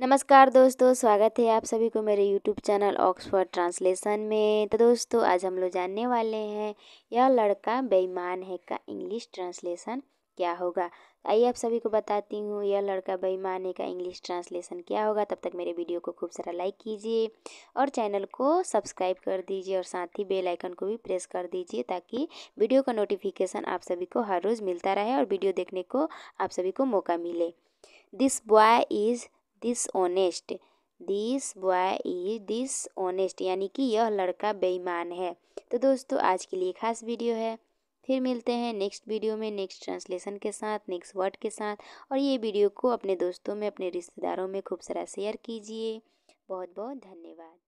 नमस्कार दोस्तों स्वागत है आप सभी को मेरे यूट्यूब चैनल ऑक्सफोर्ड ट्रांसलेशन में तो दोस्तों आज हम लोग जानने वाले हैं यह लड़का बेईमान है का इंग्लिश ट्रांसलेशन क्या होगा आइए आप सभी को बताती हूँ यह लड़का बेईमान है का इंग्लिश ट्रांसलेशन क्या होगा तब तक मेरे वीडियो को खूब सारा लाइक कीजिए और चैनल को सब्सक्राइब कर दीजिए और साथ ही बेल आइकन को भी प्रेस कर दीजिए ताकि वीडियो का नोटिफिकेशन आप सभी को हर रोज़ मिलता रहे और वीडियो देखने को आप सभी को मौका मिले this boy is dishonest this boy is dishonest यानी कि यह लड़का बेईमान है तो दोस्तों आज के लिए खास वीडियो है फिर मिलते हैं नेक्स्ट वीडियो में नेक्स्ट ट्रांसलेशन के साथ नेक्स्ट वर्ड के साथ और ये वीडियो को अपने दोस्तों में अपने रिश्तेदारों में खूब सारा शेयर कीजिए बहुत बहुत धन्यवाद